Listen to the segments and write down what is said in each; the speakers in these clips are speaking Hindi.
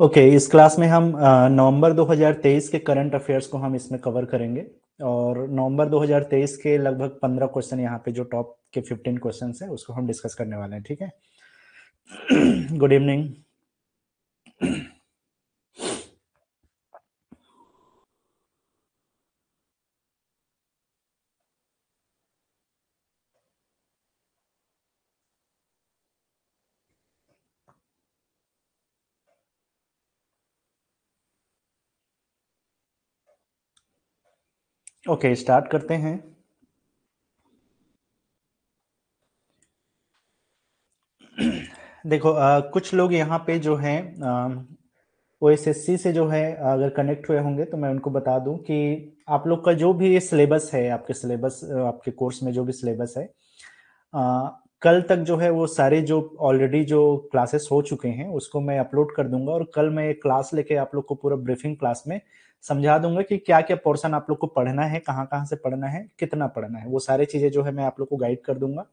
ओके okay, इस क्लास में हम नवंबर 2023 के करंट अफेयर्स को हम इसमें कवर करेंगे और नवंबर 2023 के लगभग 15 क्वेश्चन यहाँ पे जो टॉप के 15 क्वेश्चन हैं उसको हम डिस्कस करने वाले हैं ठीक है good evening okay okay, start करते हैं देखो आ, कुछ लोग यहाँ पे जो हैं ओ एस एस सी से जो है अगर कनेक्ट हुए होंगे तो मैं उनको बता दूं कि आप लोग का जो भी सिलेबस है आपके सिलेबस आपके कोर्स में जो भी सिलेबस है आ, कल तक जो है वो सारे जो ऑलरेडी जो क्लासेस हो चुके हैं उसको मैं अपलोड कर दूंगा और कल मैं एक क्लास लेके आप लोग को पूरा ब्रीफिंग क्लास में समझा दूंगा कि क्या क्या पोर्सन आप लोग को पढ़ना है कहाँ कहाँ से पढ़ना है कितना पढ़ना है वो सारी चीज़ें जो है मैं आप लोग को गाइड कर दूंगा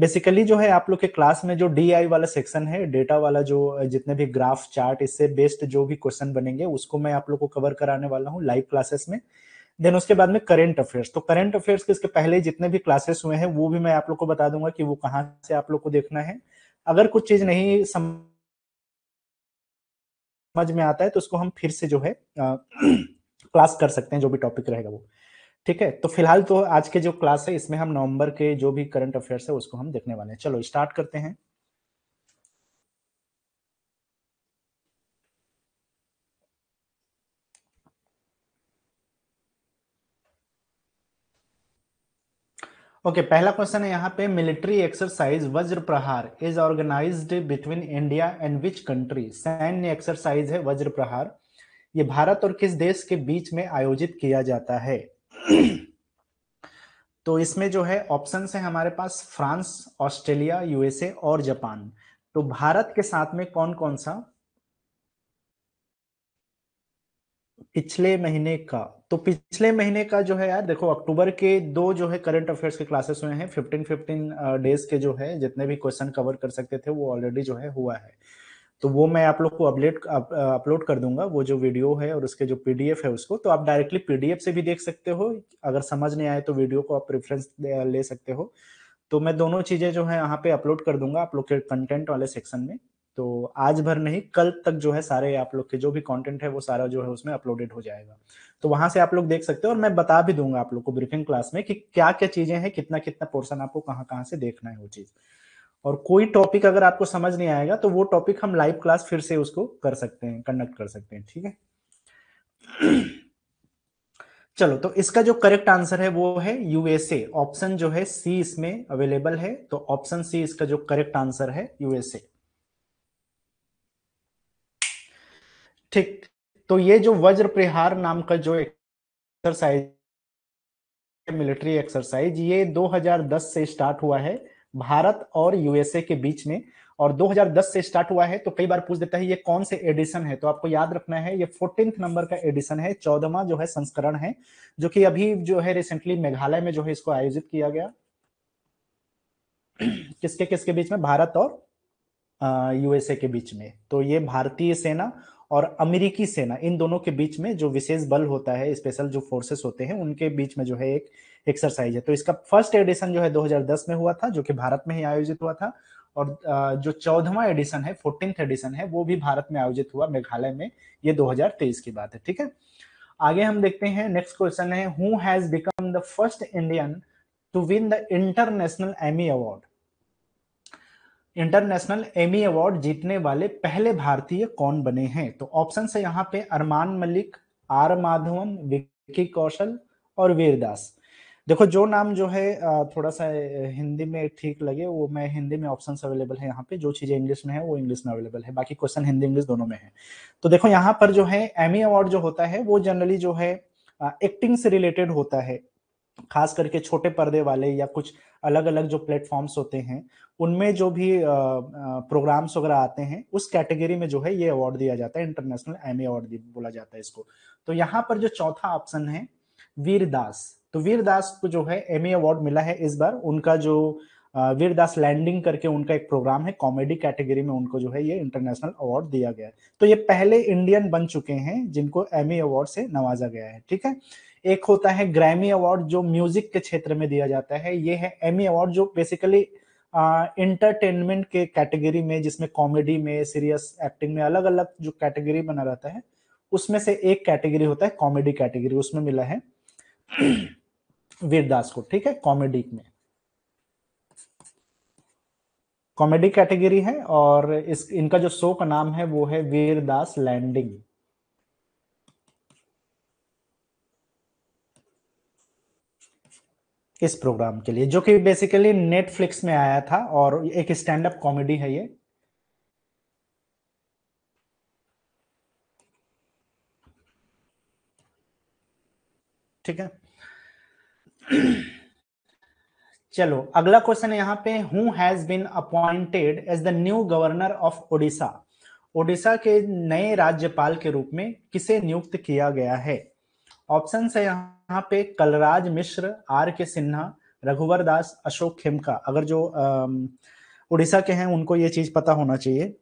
बेसिकली जो है आप लोग के क्लास में जो डी वाला सेक्शन है डेटा वाला जो जितने भी ग्राफ चार्ट इससे बेस्ड जो भी क्वेश्चन बनेंगे उसको मैं आप लोग को कवर कराने वाला हूँ लाइव क्लासेस में देन उसके बाद में करंट अफेयर्स तो करंट अफेयर्स के इसके पहले जितने भी क्लासेस हुए हैं वो भी मैं आप लोग को बता दूंगा कि वो कहाँ से आप लोग को देखना है अगर कुछ चीज नहीं समझ में आता है तो उसको हम फिर से जो है आ, क्लास कर सकते हैं जो भी टॉपिक रहेगा वो ठीक है तो फिलहाल तो आज के जो क्लास है इसमें हम नवंबर के जो भी करंट अफेयर्स है उसको हम देखने वाले हैं चलो स्टार्ट करते हैं ओके okay, पहला क्वेश्चन है यहाँ पे military exercise Vajra Prahar is organised between India and which country सैन्य एक्सरसाइज है वज्र प्रहार ये भारत और किस देश के बीच में आयोजित किया जाता है तो इसमें जो है ऑप्शन है हमारे पास फ्रांस ऑस्ट्रेलिया यूएसए और जापान तो भारत के साथ में कौन कौन सा पिछले महीने का तो पिछले महीने का जो है यार देखो अक्टूबर के दो जो है करंट अफेयर्स के क्लासेस हुए हैं फिफ्टीन फिफ्टीन डेज के जो है जितने भी क्वेश्चन कवर कर सकते थे वो ऑलरेडी जो है हुआ है तो वो मैं आप लोग को अपडेट अपलोड कर दूंगा वो जो वीडियो है और उसके जो पीडीएफ है उसको तो आप डायरेक्टली पीडीएफ से भी देख सकते हो अगर समझ नहीं आए तो वीडियो को आप प्रेफरेंस ले सकते हो तो मैं दोनों चीजें जो है यहाँ पे अपलोड कर दूंगा आप लोग के कंटेंट वाले सेक्शन में तो आज भर नहीं कल तक जो है सारे आप लोग के जो भी कंटेंट है वो सारा जो है उसमें अपलोडेड हो जाएगा तो वहां से आप लोग देख सकते हो और मैं बता भी दूंगा आप लोग को ब्रीफिंग क्लास में कि क्या क्या चीजें हैं कितना कितना पोर्सन आपको कहाँ कहाँ से देखना है वो चीज़ और कोई टॉपिक अगर आपको समझ नहीं आएगा तो वो टॉपिक हम लाइव क्लास फिर से उसको कर सकते हैं कंडक्ट कर सकते हैं ठीक है चलो तो इसका जो करेक्ट आंसर है वो है यूएसए ऑप्शन जो है सी इसमें अवेलेबल है तो ऑप्शन सी इसका जो करेक्ट आंसर है यूएसए ठीक तो ये जो वज्र प्रहार नाम का जो एक्सरसाइज मिलिट्री एक्सरसाइज ये 2010 से स्टार्ट हुआ है भारत और यूएसए के बीच में और 2010 से स्टार्ट हुआ है तो कई बार पूछ देता है ये कौन से एडिशन है तो आपको याद रखना है ये फोर्टीन नंबर का एडिशन है चौदहवा जो है संस्करण है जो कि अभी जो है रिसेंटली मेघालय में जो है इसको आयोजित किया गया किसके किसके बीच में भारत और यूएसए के बीच में तो ये भारतीय सेना और अमेरिकी सेना इन दोनों के बीच में जो विशेष बल होता है स्पेशल जो फोर्सेस होते हैं उनके बीच में जो है एक एक्सरसाइज है तो इसका फर्स्ट एडिशन जो है 2010 में हुआ था जो कि भारत में ही आयोजित हुआ था और जो चौदहवा एडिशन है फोर्टीन एडिशन है वो भी भारत में आयोजित हुआ मेघालय में ये 2023 की बात है ठीक है आगे हम देखते हैं नेक्स्ट क्वेश्चन है who has become the first Indian to win the international Emmy award international Emmy award जीतने वाले पहले भारतीय कौन बने हैं तो ऑप्शन से यहाँ पे अरमान मलिक आर माधवन विक्की कौशल और वीरदास देखो जो नाम जो है थोड़ा सा हिंदी में ठीक लगे वो मैं हिंदी में ऑप्शन अवेलेबल है यहाँ पे जो चीजें इंग्लिश में है वो इंग्लिश में अवेलेबल है बाकी क्वेश्चन हिंदी इंग्लिश दोनों में है तो देखो यहाँ पर जो है एमी अवार्ड जो होता है वो जनरली जो है एक्टिंग से रिलेटेड होता है खास करके छोटे पर्दे वाले या कुछ अलग अलग जो प्लेटफॉर्म्स होते हैं उनमें जो भी प्रोग्राम्स वगैरह आते हैं उस कैटेगरी में जो है ये अवार्ड दिया जाता है इंटरनेशनल एम अवार्ड बोला जाता है इसको तो यहाँ पर जो चौथा ऑप्शन है वीरदास तो वीरदास को जो है एम अवार्ड मिला है इस बार उनका जो वीरदास लैंडिंग करके उनका एक प्रोग्राम है कॉमेडी कैटेगरी में उनको जो है ये इंटरनेशनल अवार्ड दिया गया है तो ये पहले इंडियन बन चुके हैं जिनको एम अवार्ड से नवाजा गया है ठीक है एक होता है ग्रैमी अवार्ड जो म्यूजिक के क्षेत्र में दिया जाता है ये है एमी अवार्ड जो बेसिकली इंटरटेनमेंट के कैटेगरी में जिसमें कॉमेडी में सीरियस एक्टिंग में अलग अलग जो कैटेगरी बना रहता है उसमें से एक कैटेगरी होता है कॉमेडी कैटेगरी उसमें मिला है वीरदास को ठीक है कॉमेडी में कॉमेडी कैटेगरी है और इस इनका जो शो का नाम है वो है वीरदास लैंडिंग इस प्रोग्राम के लिए जो कि बेसिकली नेटफ्लिक्स में आया था और एक स्टैंड अप कॉमेडी है ये ठीक है चलो अगला क्वेश्चन यहां पे who has been appointed as the new governor of Odisha Odisha के नए राज्यपाल के रूप में किसे नियुक्त किया गया है ऑप्शन है यहाँ पे कलराज मिश्र आर के सिन्हा रघुवर दास अशोक खेमका अगर जो उड़ीसा के हैं उनको ये चीज पता होना चाहिए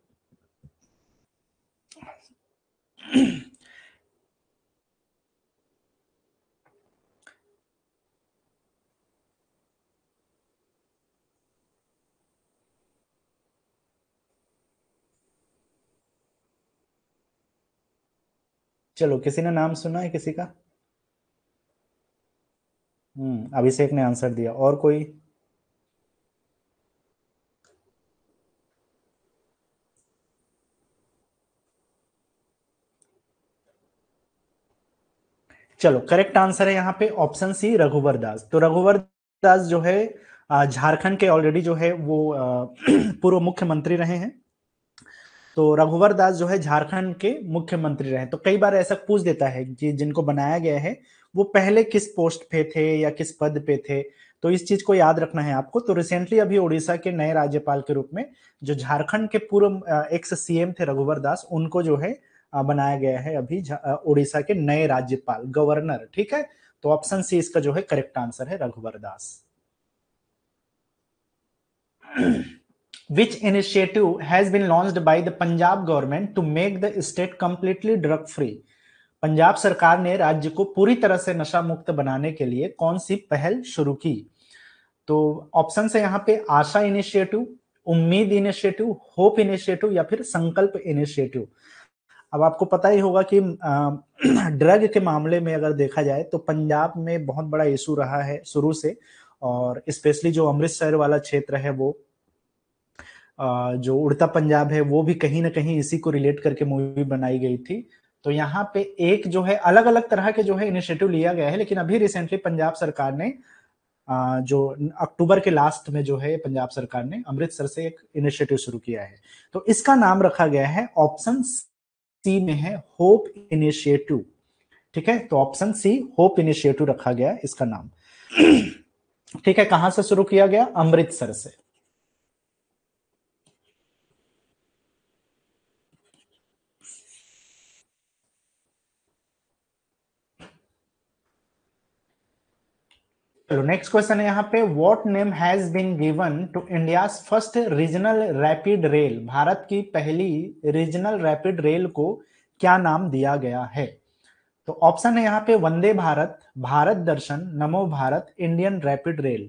चलो किसी ने नाम सुना है किसी का हम्म अभिषेक ने आंसर दिया और कोई चलो करेक्ट आंसर है यहाँ पे ऑप्शन सी रघुवर दास तो रघुवर दास जो है झारखंड के ऑलरेडी जो है वो पूर्व मुख्यमंत्री रहे हैं तो रघुवर दास जो है झारखंड के मुख्यमंत्री रहे तो कई बार ऐसा पूछ देता है कि जिनको बनाया गया है वो पहले किस पोस्ट पे थे या किस पद पे थे तो इस चीज को याद रखना है आपको तो रिसेंटली अभी ओडिशा के नए राज्यपाल के रूप में जो झारखंड के पूर्व एक्स सीएम थे रघुवर दास उनको जो है बनाया गया है अभी ओडिशा के नए राज्यपाल गवर्नर ठीक है तो ऑप्शन सी इसका जो है करेक्ट आंसर है Raghubar Das which initiative has been launched by the Punjab government to make the state completely drug free Punjab सरकार ने राज्य को पूरी तरह से नशा मुक्त बनाने के लिए कौन सी पहल शुरू की तो ऑप्शन है यहाँ पे Asha initiative Umeed initiative hope initiative या फिर संकल्प इनिशिएटिव अब आपको पता ही होगा कि ड्रग के मामले में अगर देखा जाए तो पंजाब में बहुत बड़ा इशू रहा है शुरू से और स्पेशली जो अमृतसर वाला क्षेत्र है वो जो उड़ता पंजाब है वो भी कहीं ना कहीं इसी को रिलेट करके मूवी बनाई गई थी तो यहाँ पे एक जो है अलग अलग तरह के जो है इनिशिएटिव लिया गया है लेकिन अभी रिसेंटली पंजाब सरकार ने जो अक्टूबर के लास्ट में जो है पंजाब सरकार ने अमृतसर से एक इनिशिएटिव शुरू किया है तो इसका नाम रखा गया है ऑप्शन सी में है होप इनिशिएटिव ठीक है तो ऑप्शन सी होप इनिशिएटिव रखा गया है इसका नाम ठीक है कहां से शुरू किया गया अमृतसर से चलो नेक्स्ट क्वेश्चन है यहाँ पे what name has been given to India first regional rapid rail Bharat की पहली रीजनल रैपिड रेल को क्या नाम दिया गया है तो ऑप्शन है यहाँ पे वंदे भारत भारत दर्शन नमो भारत इंडियन रैपिड रेल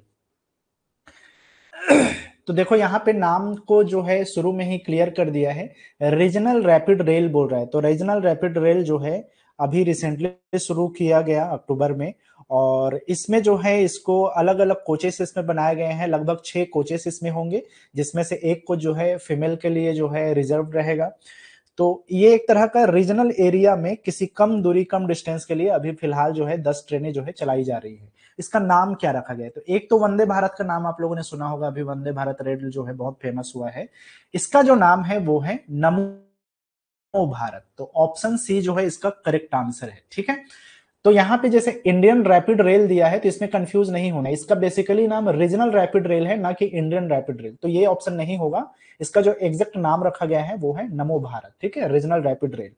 तो देखो यहाँ पे नाम को जो है शुरू में ही क्लियर कर दिया है रीजनल रैपिड रेल बोल रहा है तो रीजनल रैपिड रेल जो है अभी रिसेंटली शुरू किया गया अक्टूबर में और इसमें जो है इसको अलग अलग कोचेस इसमें बनाए गए हैं लगभग छह कोचेस इसमें होंगे जिसमें से एक को जो है फीमेल के लिए जो है रिजर्व रहेगा तो ये एक तरह का रीजनल एरिया में किसी कम दूरी कम डिस्टेंस के लिए अभी फिलहाल जो है दस ट्रेनें जो है चलाई जा रही है इसका नाम क्या रखा गया है तो एक तो वंदे भारत का नाम आप लोगों ने सुना होगा अभी वंदे भारत रेल जो है बहुत फेमस हुआ है इसका जो नाम है वो है नमो भारत तो ऑप्शन सी जो है इसका करेक्ट आंसर है ठीक है तो यहाँ पे जैसे इंडियन रैपिड रेल दिया है तो इसमें कंफ्यूज नहीं होना इसका बेसिकली नाम रीजनल रैपिड रेल है ना कि इंडियन रैपिड रेल तो ये ऑप्शन नहीं होगा इसका जो एग्जैक्ट नाम रखा गया है वो है नमो भारत ठीक है regional rapid rail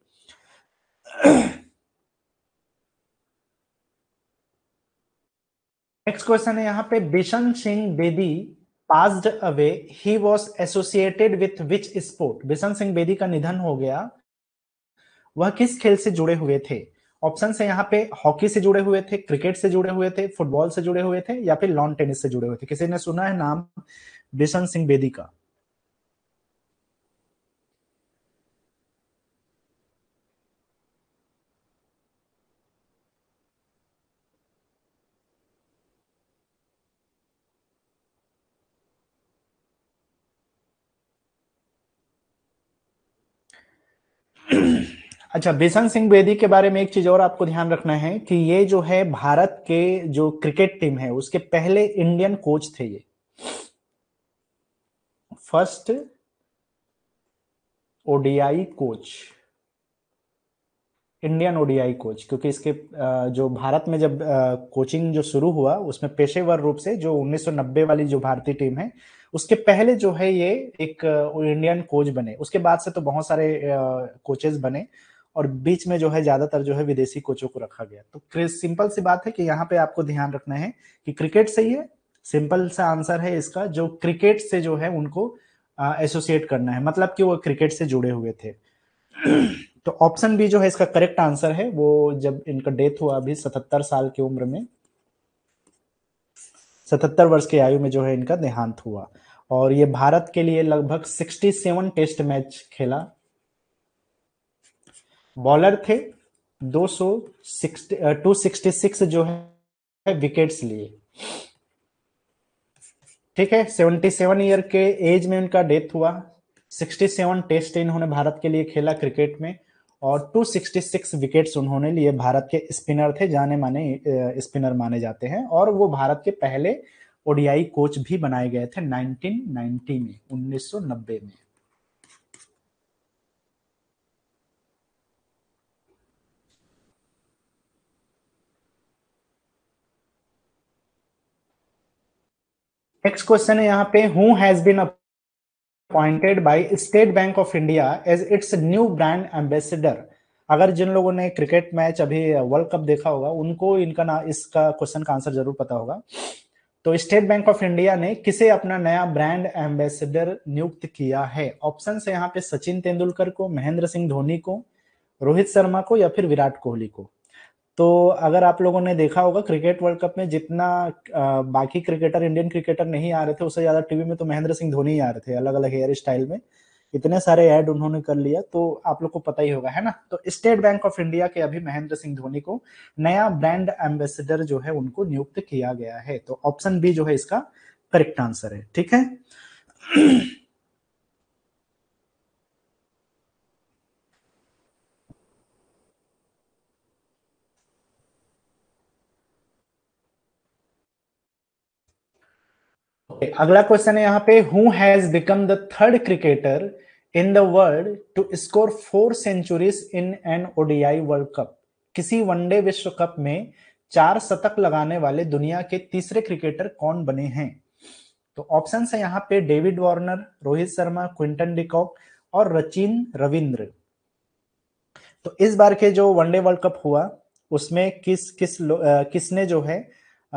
next question है यहाँ पे Bishan Singh Bedi passed away he was associated with which sport Bishan Singh Bedi का निधन हो गया वह किस खेल से जुड़े हुए थे ऑप्शन है यहाँ पे हॉकी से जुड़े हुए थे क्रिकेट से जुड़े हुए थे फुटबॉल से जुड़े हुए थे या फिर लॉन टेनिस से जुड़े हुए थे किसी ने सुना है नाम बिशन सिंह बेदी का अच्छा बिशन सिंह बेदी के बारे में एक चीज और आपको ध्यान रखना है कि ये जो है भारत के जो क्रिकेट टीम है उसके पहले इंडियन कोच थे ये first ODI coach Indian ODI coach क्योंकि इसके जो भारत में जब कोचिंग जो शुरू हुआ उसमें पेशेवर रूप से जो 1990 वाली जो भारतीय टीम है उसके पहले जो है ये एक इंडियन कोच बने उसके बाद से तो बहुत सारे कोचेस बने और बीच में जो है ज्यादातर जो है विदेशी कोचों को रखा गया तो सिंपल सी बात है कि यहाँ पे आपको ध्यान रखना है कि क्रिकेट से ही सिंपल सा आंसर है इसका जो क्रिकेट से जो है उनको एसोसिएट करना है मतलब कि वो क्रिकेट से जुड़े हुए थे तो ऑप्शन बी जो है इसका करेक्ट आंसर है वो जब इनका डेथ हुआ अभी सतहत्तर साल की उम्र में सतहत्तर वर्ष की आयु में जो है इनका देहांत हुआ और ये भारत के लिए लगभग 67 टेस्ट मैच खेला बॉलर थे दो सौ टू सिक्सटी सिक्स जो है विकेट्स लिए ठीक है 77 सेवन ईयर के एज में उनका डेथ हुआ सिक्सटी सेवन टेस्ट इन्होंने भारत के लिए खेला क्रिकेट में और 266 विकेट्स उन्होंने लिए भारत के स्पिनर थे जाने माने स्पिनर माने जाते हैं और वो भारत के पहले ओडीआई कोच भी बनाए गए थे 1990 में 1990 में नेक्स्ट क्वेश्चन है यहाँ पे who has been appointed by State Bank of India as its new brand ambassador अगर जिन लोगों ने क्रिकेट मैच अभी वर्ल्ड कप देखा होगा उनको इनका ना इसका क्वेश्चन का आंसर जरूर पता होगा तो स्टेट बैंक ऑफ इंडिया ने किसे अपना नया ब्रांड एम्बेसडर नियुक्त किया है ऑप्शन है यहाँ पे सचिन तेंदुलकर को महेंद्र सिंह धोनी को रोहित शर्मा को या फिर विराट कोहली को तो अगर आप लोगों ने देखा होगा क्रिकेट वर्ल्ड कप में जितना बाकी क्रिकेटर इंडियन क्रिकेटर नहीं आ रहे थे उससे ज्यादा टीवी में तो महेंद्र सिंह धोनी ही आ रहे थे अलग अलग हेयर स्टाइल में इतने सारे ऐड उन्होंने कर लिया तो आप लोग को पता ही होगा है ना तो स्टेट बैंक ऑफ इंडिया के अभी महेंद्र सिंह धोनी को नया ब्रांड एम्बेसडर जो है उनको नियुक्त किया गया है तो ऑप्शन बी जो है इसका करेक्ट आंसर है ठीक है Okay, अगला क्वेश्चन है यहाँ पे who has become the third cricketer in the world to score four centuries in an ODI world cup किसी वनडे विश्व कप में चार शतक लगाने वाले दुनिया के तीसरे क्रिकेटर कौन बने हैं तो ऑप्शन है यहाँ पे David Warner Rohit Sharma Quinton de Kock और रचिन रविंद्र तो इस बार के जो वनडे वर्ल्ड कप हुआ उसमें किस किस आ, किसने जो है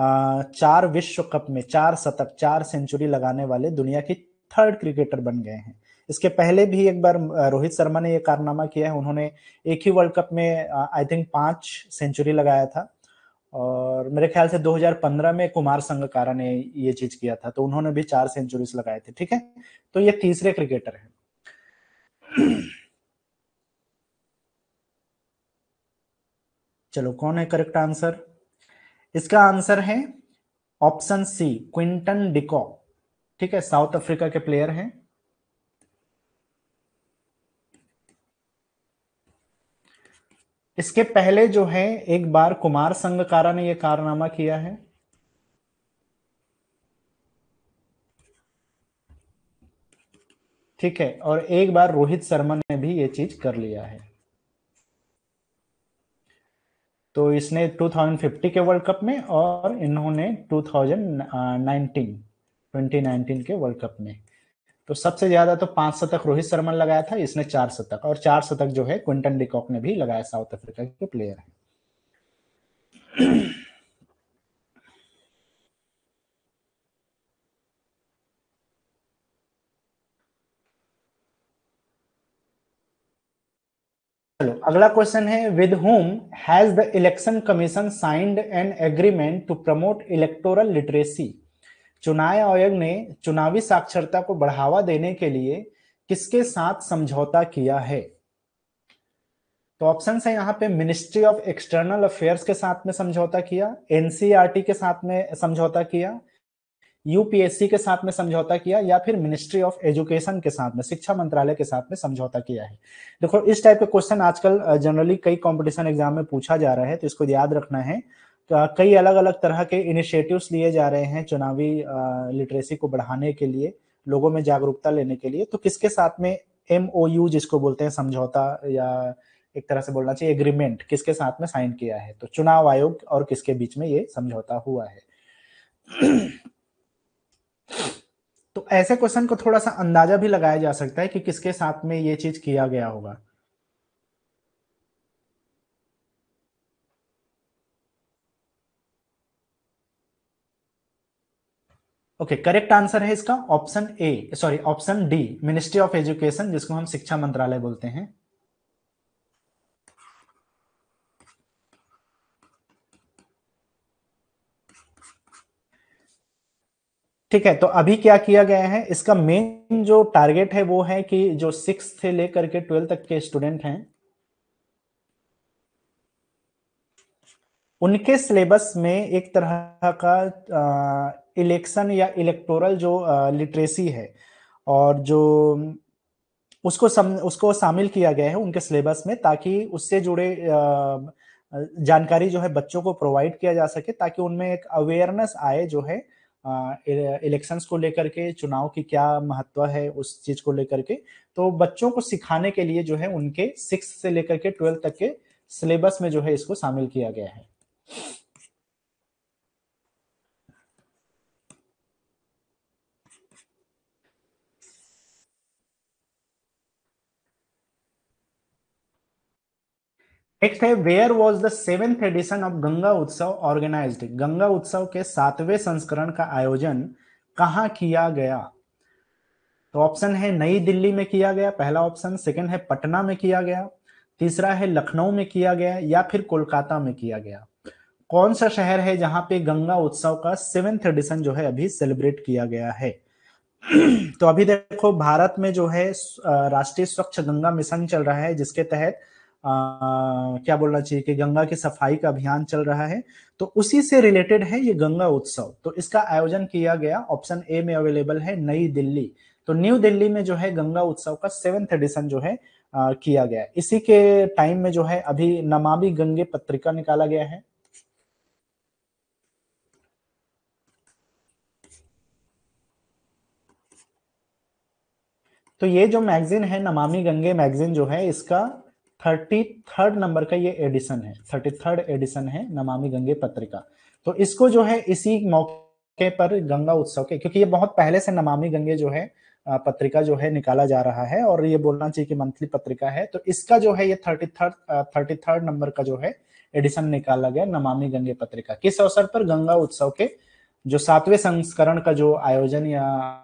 चार विश्व कप में चार शतक चार सेंचुरी लगाने वाले दुनिया के थर्ड क्रिकेटर बन गए हैं इसके पहले भी एक बार रोहित शर्मा ने यह कारनामा किया है उन्होंने एक ही वर्ल्ड कप में आई थिंक पांच सेंचुरी लगाया था और मेरे ख्याल से 2015 में कुमार संगकारा ने ये चीज किया था तो उन्होंने भी चार सेंचुरीज लगाए थे ठीक है तो ये तीसरे क्रिकेटर हैं चलो कौन है करेक्ट आंसर इसका आंसर है ऑप्शन सी क्विंटन डिको ठीक है साउथ अफ्रीका के प्लेयर हैं इसके पहले जो है एक बार कुमार संगकारा ने यह कारनामा किया है ठीक है और एक बार रोहित शर्मा ने भी ये चीज कर लिया है तो इसने 2050 के वर्ल्ड कप में और इन्होंने 2019 2019 के वर्ल्ड कप में तो सबसे ज्यादा तो पांच शतक रोहित शर्मा लगाया था इसने चार शतक और चार शतक जो है क्विंटन डिकॉक ने भी लगाया साउथ अफ्रीका के प्लेयर है चलो अगला क्वेश्चन है with whom has the election commission signed an agreement to promote electoral literacy चुनाव आयोग ने चुनावी साक्षरता को बढ़ावा देने के लिए किसके साथ समझौता किया है तो ऑप्शन है यहाँ पे मिनिस्ट्री ऑफ एक्सटर्नल अफेयर्स के साथ में समझौता किया एनसीआरटी e के साथ में समझौता किया यूपीएससी के साथ में समझौता किया या फिर मिनिस्ट्री ऑफ एजुकेशन के साथ में शिक्षा मंत्रालय के साथ में समझौता किया है देखो इस टाइप के क्वेश्चन आजकल जनरली कई कॉम्पिटिशन एग्जाम में पूछा जा रहा है तो इसको याद रखना है कई अलग अलग तरह के इनिशिएटिव्स लिए जा रहे हैं चुनावी लिटरेसी को बढ़ाने के लिए लोगों में जागरूकता लेने के लिए तो किसके साथ में एम जिसको बोलते हैं समझौता या एक तरह से बोलना चाहिए एग्रीमेंट किसके साथ में साइन किया है तो चुनाव आयोग और किसके बीच में ये समझौता हुआ है तो ऐसे क्वेश्चन को थोड़ा सा अंदाजा भी लगाया जा सकता है कि किसके साथ में ये चीज किया गया होगा ओके करेक्ट आंसर है इसका option A sorry option D Ministry of Education जिसको हम शिक्षा मंत्रालय बोलते हैं ठीक है तो अभी क्या किया गया है इसका मेन जो टारगेट है वो है कि जो सिक्स से लेकर के ट्वेल्थ तक के स्टूडेंट हैं उनके सिलेबस में एक तरह का इलेक्शन या इलेक्टोरल जो लिटरेसी है और जो उसको सम, उसको शामिल किया गया है उनके सिलेबस में ताकि उससे जुड़े आ, जानकारी जो है बच्चों को प्रोवाइड किया जा सके ताकि उनमें एक अवेयरनेस आए जो है इलेक्शंस को लेकर के चुनाव की क्या महत्व है उस चीज को लेकर के तो बच्चों को सिखाने के लिए जो है उनके सिक्स से लेकर के ट्वेल्थ तक के सिलेबस में जो है इसको शामिल किया गया है नेक्स्ट है where was the seventh edition of Ganga Utsav organised Ganga उत्सव के सातवें संस्करण का आयोजन कहा किया गया तो ऑप्शन है नई दिल्ली में किया गया पहला ऑप्शन सेकंड है पटना में किया गया तीसरा है लखनऊ में किया गया या फिर कोलकाता में किया गया कौन सा शहर है जहां पे गंगा उत्सव का सेवेंथ एडिशन जो है अभी सेलिब्रेट किया गया है तो अभी देखो भारत में जो है राष्ट्रीय स्वच्छ गंगा मिशन चल रहा है जिसके तहत क्या बोलना चाहिए कि गंगा की सफाई का अभियान चल रहा है तो उसी से रिलेटेड है ये गंगा उत्सव तो इसका आयोजन किया गया ऑप्शन ए में अवेलेबल है नई दिल्ली तो न्यू दिल्ली में जो है गंगा उत्सव का सेवेंथ एडिशन जो है आ, किया गया इसी के टाइम में जो है अभी नमामि गंगे पत्रिका निकाला गया है तो ये जो मैगजीन है नमामि गंगे मैगजीन जो है इसका थर्टी थर्ड नंबर का ये एडिशन है थर्टी थर्ड एडिशन है नमामि गंगे पत्रिका तो इसको जो है इसी मौके पर गंगा उत्सव के क्योंकि ये बहुत पहले से नमामि गंगे जो है पत्रिका जो है निकाला जा रहा है और ये बोलना चाहिए कि मंथली पत्रिका है तो इसका जो है ये thirty third thirty third number का जो है एडिशन निकाला गया नमामि गंगे पत्रिका किस अवसर पर गंगा उत्सव के जो सातवें संस्करण का जो आयोजन या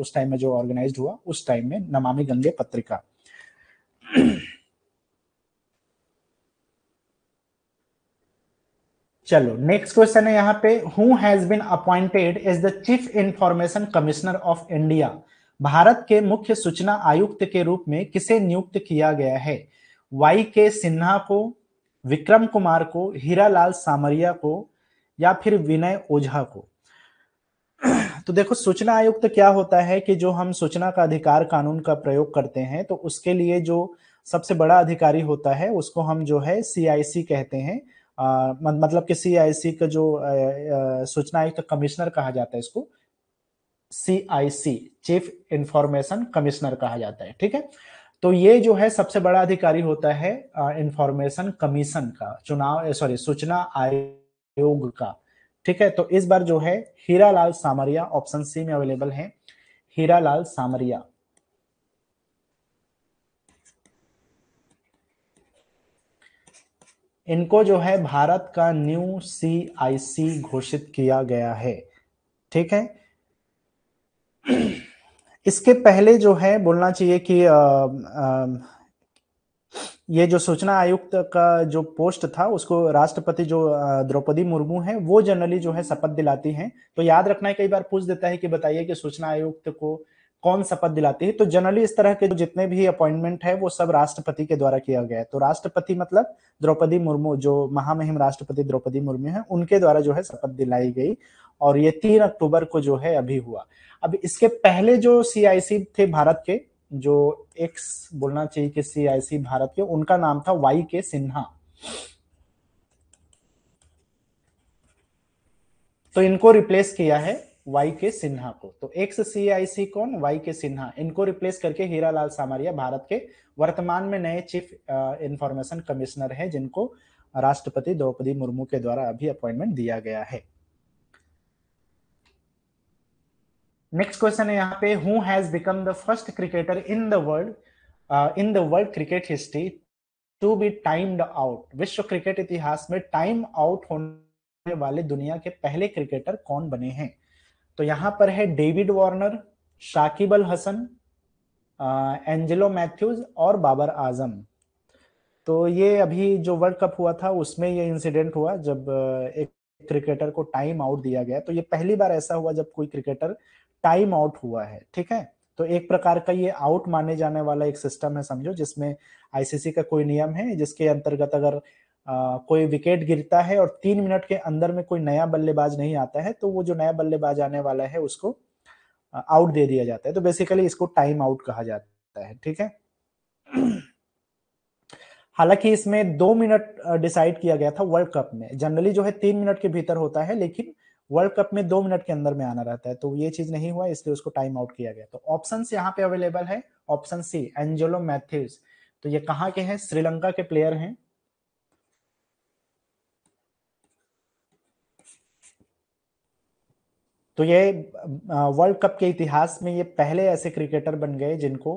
उस टाइम में जो ऑर्गेनाइज हुआ उस टाइम में नमामि गंगे पत्रिका चलो नेक्स्ट क्वेश्चन है यहाँ पे who has been appointed as the chief information commissioner of India Bharat के मुख्य सूचना आयुक्त के रूप में किसे नियुक्त किया गया है वाई के सिन्हा को विक्रम कुमार को हीरालाल सामरिया को या फिर विनय ओझा को तो देखो सूचना आयुक्त तो क्या होता है कि जो हम सूचना का अधिकार कानून का प्रयोग करते हैं तो उसके लिए जो सबसे बड़ा अधिकारी होता है उसको हम जो है सीआईसी कहते हैं आ, मतलब कि सीआईसी का जो सूचना आयुक्त तो कमिश्नर कहा जाता है इसको सीआईसी चीफ इंफॉर्मेशन कमिश्नर कहा जाता है ठीक है तो ये जो है सबसे बड़ा अधिकारी होता है इंफॉर्मेशन कमीशन का चुनाव सॉरी सूचना आयोग का ठीक है तो इस बार जो है हीरा लाल सामरिया ऑप्शन सी में अवेलेबल है हीरा लाल सामरिया इनको जो है भारत का न्यू सीआईसी घोषित किया गया है ठीक है इसके पहले जो है बोलना चाहिए कि आ, आ, ये जो सूचना आयुक्त का जो पोस्ट था उसको राष्ट्रपति जो द्रौपदी मुर्मू है वो जनरली जो है शपथ दिलाती हैं तो याद रखना है कई बार पूछ देता है कि बताइए कि सूचना आयुक्त को कौन शपथ दिलाती है तो जनरली इस तरह के जो जितने भी अपॉइंटमेंट है वो सब राष्ट्रपति के द्वारा किया गया है तो राष्ट्रपति मतलब द्रौपदी मुर्मू जो महामहिम राष्ट्रपति द्रौपदी मुर्मू है उनके द्वारा जो है शपथ दिलाई गई और ये तीन अक्टूबर को जो है अभी हुआ अब इसके पहले जो सीआईसी थे भारत के जो एक्स बोलना चाहिए कि सीआईसी भारत के उनका नाम था वाई के सिन्हा तो इनको रिप्लेस किया है वाई के सिन्हा को तो एक्स सी आई सी कौन वाई के सिन्हा इनको रिप्लेस करके हीरा लाल सामारिया भारत के वर्तमान में नए चीफ इंफॉर्मेशन कमिश्नर हैं जिनको राष्ट्रपति द्रौपदी मुर्मू के द्वारा अभी अपॉइंटमेंट दिया गया है नेक्स्ट क्वेश्चन है यहाँ पे who has become the first cricketer in the world in the world cricket history to be timed out विश्व क्रिकेट इतिहास में टाइम आउट होने वाले दुनिया के पहले क्रिकेटर कौन बने हैं तो यहाँ पर है David Warner Shakib Al Hasan uh, Angelo Mathews और बाबर आजम तो ये अभी जो वर्ल्ड कप हुआ था उसमें ये इंसिडेंट हुआ जब uh, एक क्रिकेटर को टाइम आउट दिया गया तो ये पहली बार ऐसा हुआ जब कोई क्रिकेटर टाइम आउट हुआ है ठीक है तो एक प्रकार का ये आउट माने जाने वाला एक सिस्टम है समझो जिसमें आईसीसी का कोई नियम है जिसके अंतर्गत अगर आ, कोई विकेट गिरता है और तीन मिनट के अंदर में कोई नया बल्लेबाज नहीं आता है तो वो जो नया बल्लेबाज आने वाला है उसको आउट दे दिया जाता है तो बेसिकली इसको टाइम आउट कहा जाता है ठीक है हालांकि इसमें दो मिनट डिसाइड किया गया था वर्ल्ड कप में जनरली जो है तीन मिनट के भीतर होता है लेकिन वर्ल्ड कप में दो मिनट के अंदर में आना रहता है तो ये चीज नहीं हुआ इसलिए उसको टाइम आउट किया गया तो ऑप्शन यहाँ पे अवेलेबल है ऑप्शन सी एंजेलो मैथ्यूज तो ये कहाँ के हैं श्रीलंका के प्लेयर हैं तो ये वर्ल्ड कप के इतिहास में ये पहले ऐसे क्रिकेटर बन गए जिनको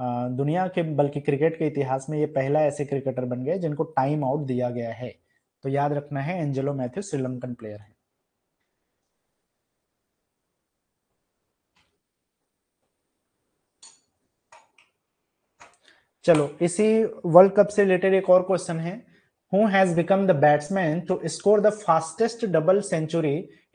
दुनिया के बल्कि क्रिकेट के इतिहास में ये पहला ऐसे क्रिकेटर बन गए जिनको टाइम आउट दिया गया है तो याद रखना है एंजेलो मैथ्यूज श्रीलंकन प्लेयर है चलो इसी वर्ल्ड कप से रिलेटेड एक और क्वेश्चन है who has become the batsman to score the fastest double century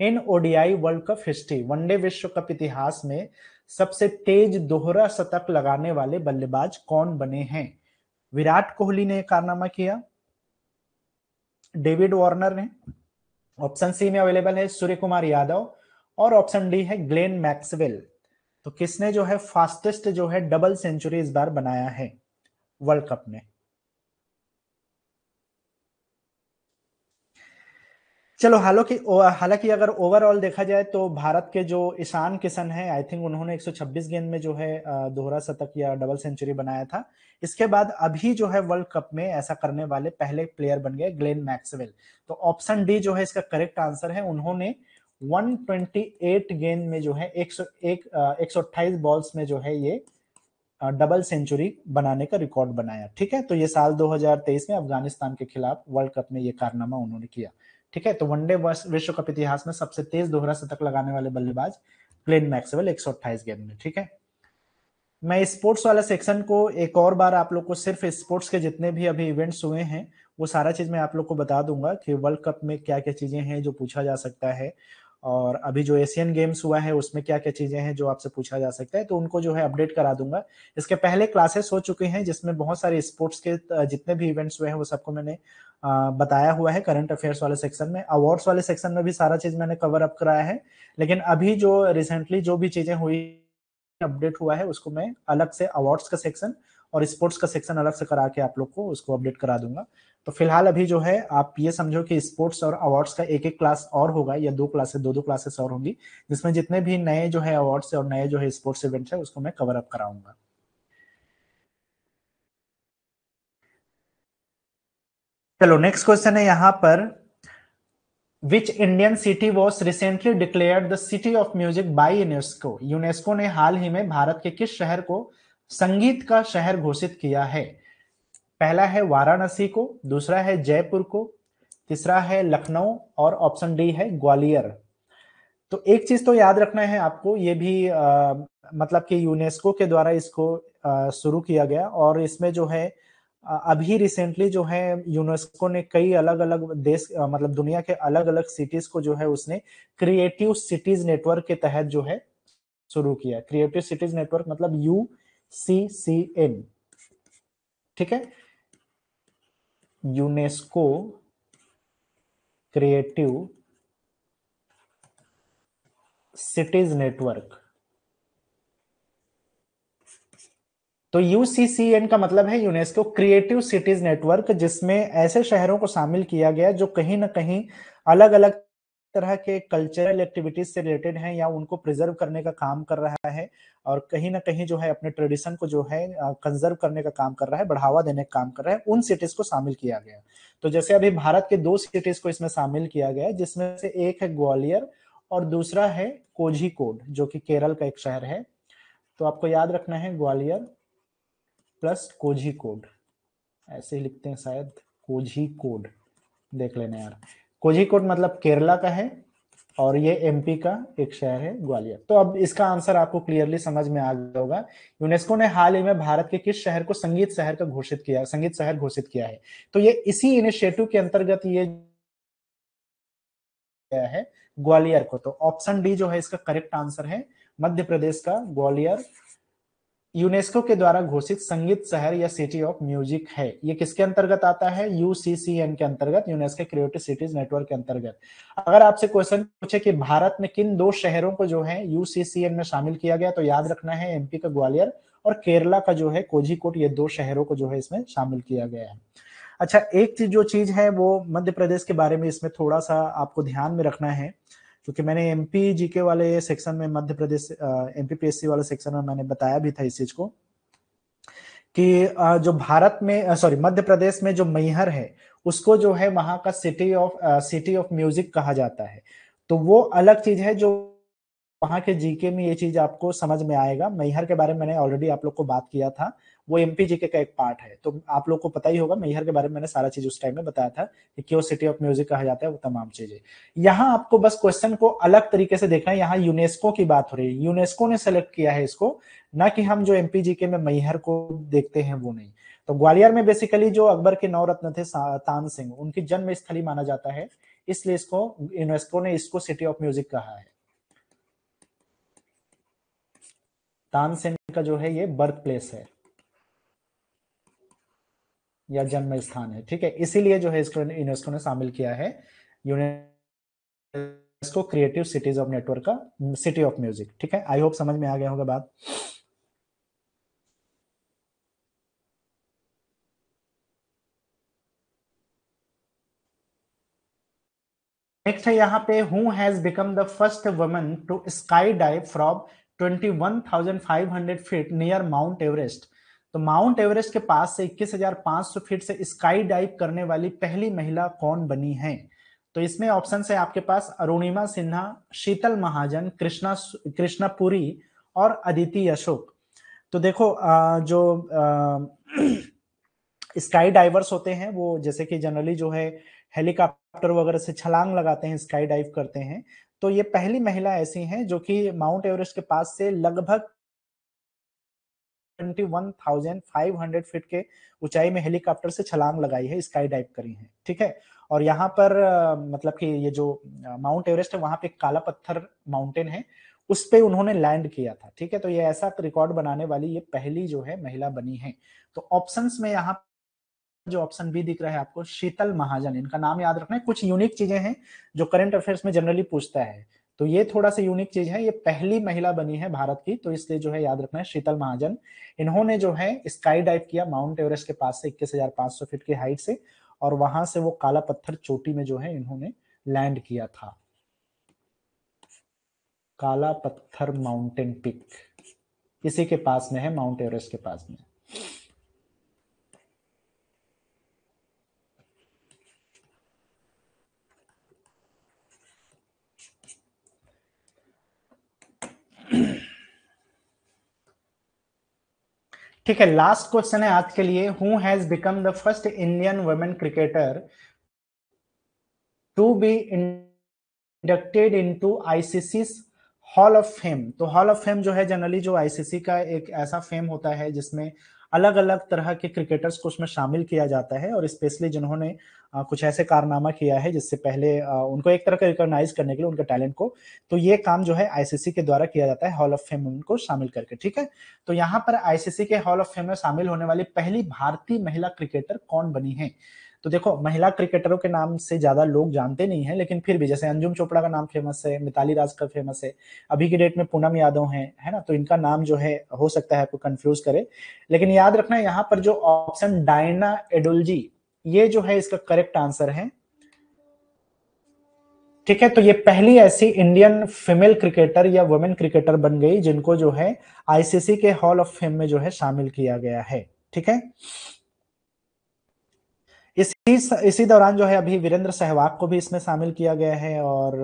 in ODI world cup history one day विश्व कप इतिहास में सबसे तेज दोहरा शतक लगाने वाले बल्लेबाज कौन बने हैं विराट कोहली ने कारनामा किया डेविड वार्नर ने ऑप्शन सी में अवेलेबल है सूर्य कुमार यादव और ऑप्शन डी है ग्लेन मैक्सवेल तो किसने जो है फास्टेस्ट जो है डबल सेंचुरी इस बार बनाया है वर्ल्ड कप में चलो हालांकि हालांकि अगर ओवरऑल देखा जाए तो भारत के जो ईशान किशन है आई थिंक उन्होंने 126 गेंद में जो है दोहरा शतक या डबल सेंचुरी बनाया था इसके बाद अभी जो है वर्ल्ड कप में ऐसा करने वाले पहले प्लेयर बन गए ग्लेन मैक्सवेल तो ऑप्शन डी जो है इसका करेक्ट आंसर है उन्होंने 128 गेंद में जो है 101 128 बॉल्स में जो है ये डबल सेंचुरी बनाने का रिकॉर्ड बनाया ठीक है तो ये साल 2023 में अफगानिस्तान के खिलाफ वर्ल्ड कप में ये कारनामा उन्होंने किया ठीक है तो वनडे विश्व कप इतिहास में सबसे तेज दोहरा शतक लगाने वाले बल्लेबाज ग्लेन मैक्सवेल एक गेंद में ठीक है मैं स्पोर्ट्स वाला सेक्शन को एक और बार आप लोग को सिर्फ स्पोर्ट्स के जितने भी अभी इवेंट्स हुए हैं वो सारा चीज मैं आप लोग को बता दूंगा कि वर्ल्ड कप में क्या क्या चीजें हैं जो पूछा जा सकता है और अभी जो एशियन गेम्स हुआ है उसमें क्या क्या चीजें हैं जो आपसे पूछा जा सकता है तो उनको जो है अपडेट करा दूंगा इसके पहले क्लासेस हो चुके हैं जिसमें बहुत सारे स्पोर्ट्स के जितने भी इवेंट्स हुए हैं वो सबको मैंने बताया हुआ है करंट अफेयर्स वाले सेक्शन में अवार्ड्स वाले सेक्शन में भी सारा चीज मैंने कवर अप कराया है लेकिन अभी जो रिसेंटली जो भी चीजें हुई अपडेट हुआ है उसको मैं अलग से अवार्ड्स का सेक्शन और स्पोर्ट्स का सेक्शन अलग से करा के आप लोग को उसको अपडेट करा दूंगा तो फिलहाल अभी जो है आप ये समझो कि स्पोर्ट्स और अवार्ड्स का एक एक क्लास और होगा या दो क्लासेस दो दो क्लासेस और होंगी जिसमें जितने भी नए जो है अवार्ड्स और नए जो है स्पोर्ट्स इवेंट है उसको मैं कवर अप कराऊंगा चलो नेक्स्ट क्वेश्चन है यहाँ पर which Indian city was recently declared the city of music by UNESCO UNESCO ने हाल ही में भारत के किस शहर को संगीत का शहर घोषित किया है पहला है वाराणसी को दूसरा है जयपुर को तीसरा है लखनऊ और ऑप्शन डी है ग्वालियर तो एक चीज तो याद रखना है आपको ये भी आ, मतलब कि यूनेस्को के द्वारा इसको शुरू किया गया और इसमें जो है अभी रिसेंटली जो है यूनेस्को ने कई अलग अलग देश मतलब दुनिया के अलग अलग सिटीज को जो है उसने क्रिएटिव सिटीज नेटवर्क के तहत जो है शुरू किया क्रिएटिव सिटीज नेटवर्क मतलब यू सी सी एन ठीक है यूनेस्को क्रिएटिव सिटीज नेटवर्क तो यूसीसीएन का मतलब है यूनेस्को क्रिएटिव सिटीज नेटवर्क जिसमें ऐसे शहरों को शामिल किया गया जो कहीं ना कहीं अलग अलग तरह के कल्चरल एक्टिविटीज से रिलेटेड हैं या उनको प्रिजर्व करने का काम कर रहा है और कहीं ना कहीं जो है अपने ट्रेडिशन को जो है कंजर्व करने का काम कर रहा है बढ़ावा देने का काम कर रहा है उन सिटीज को शामिल किया गया तो जैसे अभी भारत के दो सिटीज को इसमें शामिल किया गया जिसमें से एक है ग्वालियर और दूसरा है कोझिकोड जो कि केरल का एक शहर है तो आपको याद रखना है ग्वालियर प्लस कोझिकोड ऐसे ही लिखते हैं शायद कोझिकोड देख लेना यार कोझिकोड मतलब केरला का है और ये एमपी का एक शहर है ग्वालियर तो अब इसका आंसर आपको क्लियरली समझ में आ गया होगा यूनेस्को ने हाल ही में भारत के किस शहर को संगीत शहर का घोषित किया संगीत शहर घोषित किया है तो ये इसी इनिशिएटिव के अंतर्गत ये गया है ग्वालियर को तो ऑप्शन डी जो है इसका करेक्ट आंसर है मध्य प्रदेश का ग्वालियर यूनेस्को के द्वारा घोषित संगीत शहर या सिटी ऑफ म्यूजिक है ये किसके अंतर्गत आता है यूसीसीएन के अंतर्गत यूनेस्को क्रिएटिव सिटीज नेटवर्क के अंतर्गत अगर आपसे क्वेश्चन पूछे कि भारत में किन दो शहरों को जो है यूसीसीएन में शामिल किया गया तो याद रखना है एमपी का ग्वालियर और केरला का जो है कोझिकोट ये दो शहरों को जो है इसमें शामिल किया गया है अच्छा एक चीज जो चीज है वो मध्य प्रदेश के बारे में इसमें थोड़ा सा आपको ध्यान में रखना है क्योंकि मैंने एम जीके वाले सेक्शन में मध्य प्रदेश एम वाले सेक्शन में मैंने बताया भी था इस चीज को कि जो भारत में सॉरी मध्य प्रदेश में जो मैहर है उसको जो है वहां का city of city of music कहा जाता है तो वो अलग चीज है जो वहां के जीके में ये चीज आपको समझ में आएगा मैहर के बारे में मैंने ऑलरेडी आप लोग को बात किया था वो एमपी जीके का एक पार्ट है तो आप लोग को पता ही होगा मैहर के बारे में मैंने सारा चीज उस टाइम में बताया था कि क्यों सिटी ऑफ म्यूजिक कहा जाता है वो तमाम चीजें यहाँ आपको बस क्वेश्चन को अलग तरीके से देखना है यहाँ यूनेस्को की बात हो रही है यूनेस्को ने सेलेक्ट किया है इसको ना कि हम जो एमपी जीके में मैहर को देखते हैं वो नहीं तो ग्वालियर में बेसिकली जो अकबर के नौ रत्न थे तान सिंह उनकी जन्म स्थली माना जाता है इसलिए इसको यूनेस्को ने इसको सिटी ऑफ म्यूजिक कहा है तानसेन का जो है ये बर्थ प्लेस है या जन्म स्थान है ठीक है इसीलिए जो है इसको यूनेस्को ने शामिल किया है UNESCO creative cities of network का सिटी ऑफ म्यूजिक ठीक है आई होप समझ में आ गया होगा बात नेक्स्ट है यहाँ पे who has become the first woman to sky dive from 21,500 feet near Mount Everest तो माउंट एवरेस्ट के पास से 21,500 फीट से स्काई डाइव करने वाली पहली महिला कौन बनी है तो इसमें ऑप्शन है आपके पास अरुणिमा सिन्हा शीतल महाजन कृष्णा कृष्णापुरी और अदिति अशोक तो देखो जो स्काई डाइवर्स होते हैं वो जैसे कि जनरली जो है हेलीकॉप्टर वगैरह से छलांग लगाते हैं स्काई डाइव करते हैं तो ये पहली महिला ऐसी हैं जो कि माउंट एवरेस्ट के पास से लगभग 21,500 फीट के ऊंचाई में हेलीकॉप्टर से छलांग लगाई है स्काई डाइव करी है ठीक है और यहाँ पर मतलब कि ये जो माउंट एवरेस्ट है वहां पे काला पत्थर माउंटेन है उस पे उन्होंने लैंड किया था ठीक है तो ये ऐसा रिकॉर्ड बनाने वाली ये पहली जो है महिला बनी है तो ऑप्शंस में यहाँ जो ऑप्शन बी दिख रहा है आपको शीतल महाजन इनका नाम याद रखना है कुछ यूनिक चीजें हैं जो करंट अफेयर्स में जनरली पूछता है तो ये थोड़ा सा यूनिक चीज है ये पहली महिला बनी है भारत की तो इसलिए जो है याद रखना है शीतल महाजन इन्होंने जो है स्काई डाइव किया माउंट एवरेस्ट के पास से इक्कीस फीट की हाइट से और वहां से वो काला पत्थर चोटी में जो है इन्होंने लैंड किया था काला पत्थर माउंटेन पिक इसी के पास में है माउंट एवरेस्ट के पास में ठीक है लास्ट क्वेश्चन है आज के लिए who has become the first Indian women cricketer to be inducted into ICC hall of fame तो हॉल ऑफ फेम जो है जनरली जो आईसीसी का एक ऐसा फेम होता है जिसमें अलग अलग तरह के क्रिकेटर्स को उसमें शामिल किया जाता है और स्पेशली जिन्होंने कुछ ऐसे कारनामा किया है जिससे पहले उनको एक तरह का रिकॉग्नाइज करने के लिए उनके टैलेंट को तो ये काम जो है आईसीसी के द्वारा किया जाता है हॉल ऑफ फेम उनको शामिल करके ठीक है तो यहाँ पर आईसीसी के हॉल ऑफ फेम में शामिल होने वाली पहली भारतीय महिला क्रिकेटर कौन बनी है तो देखो महिला क्रिकेटरों के नाम से ज्यादा लोग जानते नहीं है लेकिन फिर भी जैसे अंजुम चोपड़ा का नाम फेमस है मिताली राज का फेमस है अभी की डेट में पूनम यादव है है ना तो इनका नाम जो है हो सकता है आपको कंफ्यूज करे लेकिन याद रखना यहाँ पर जो ऑप्शन डायना एडोलजी ये जो है इसका करेक्ट आंसर है ठीक है तो ये पहली ऐसी इंडियन फीमेल क्रिकेटर या वुमेन क्रिकेटर बन गई जिनको जो है आईसीसी के हॉल ऑफ फेम में जो है शामिल किया गया है ठीक है इसी इसी दौरान जो है अभी वीरेंद्र सहवाग को भी इसमें शामिल किया गया है और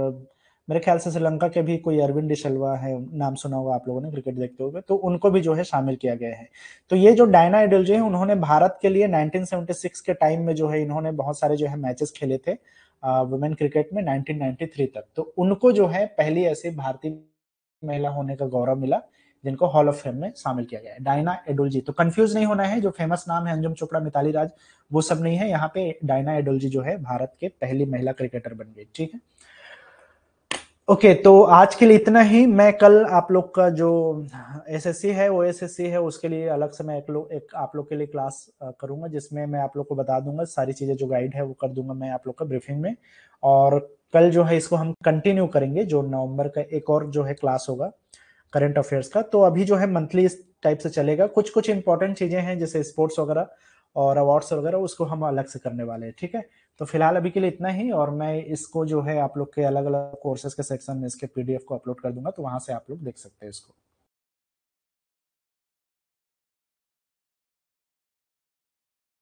मेरे ख्याल से श्रीलंका के भी कोई अरविंद डिसल्वा है नाम सुना होगा आप लोगों ने क्रिकेट देखते हुए तो उनको भी जो है शामिल किया गया है तो ये जो डायना एडल जो है उन्होंने भारत के लिए 1976 के टाइम में जो है इन्होंने बहुत सारे जो है मैचेस खेले थे वुमेन क्रिकेट में 1993 तक तो उनको जो है पहली ऐसी भारतीय महिला होने का गौरव मिला जिनको हॉल ऑफ फेम में शामिल किया गया है डायना एडोलजी तो कंफ्यूज नहीं होना है जो फेमस नाम है अंजुम चोपड़ा मिताली राज वो सब नहीं है यहाँ पे डायना एडोलजी जो है भारत के पहली महिला क्रिकेटर बन गई ठीक है ओके okay, तो आज के लिए इतना ही मैं कल आप लोग का जो एसएससी है वो एसएससी है उसके लिए अलग से मैं एक लोग एक आप लोग के लिए क्लास करूंगा जिसमें मैं आप लोग को बता दूंगा सारी चीज़ें जो गाइड है वो कर दूंगा मैं आप लोग का ब्रीफिंग में और कल जो है इसको हम कंटिन्यू करेंगे जो नवंबर का एक और जो है क्लास होगा करंट अफेयर्स का तो अभी जो है मंथली इस टाइप से चलेगा कुछ कुछ इंपॉर्टेंट चीज़ें हैं जैसे स्पोर्ट्स वगैरह और अवार्ड्स वगैरह उसको हम अलग से करने वाले हैं ठीक है तो फिलहाल अभी के लिए इतना ही और मैं इसको जो है आप लोग के अलग अलग कोर्सेज के सेक्शन में इसके पीडीएफ को अपलोड कर दूंगा तो वहां से आप लोग देख सकते हैं इसको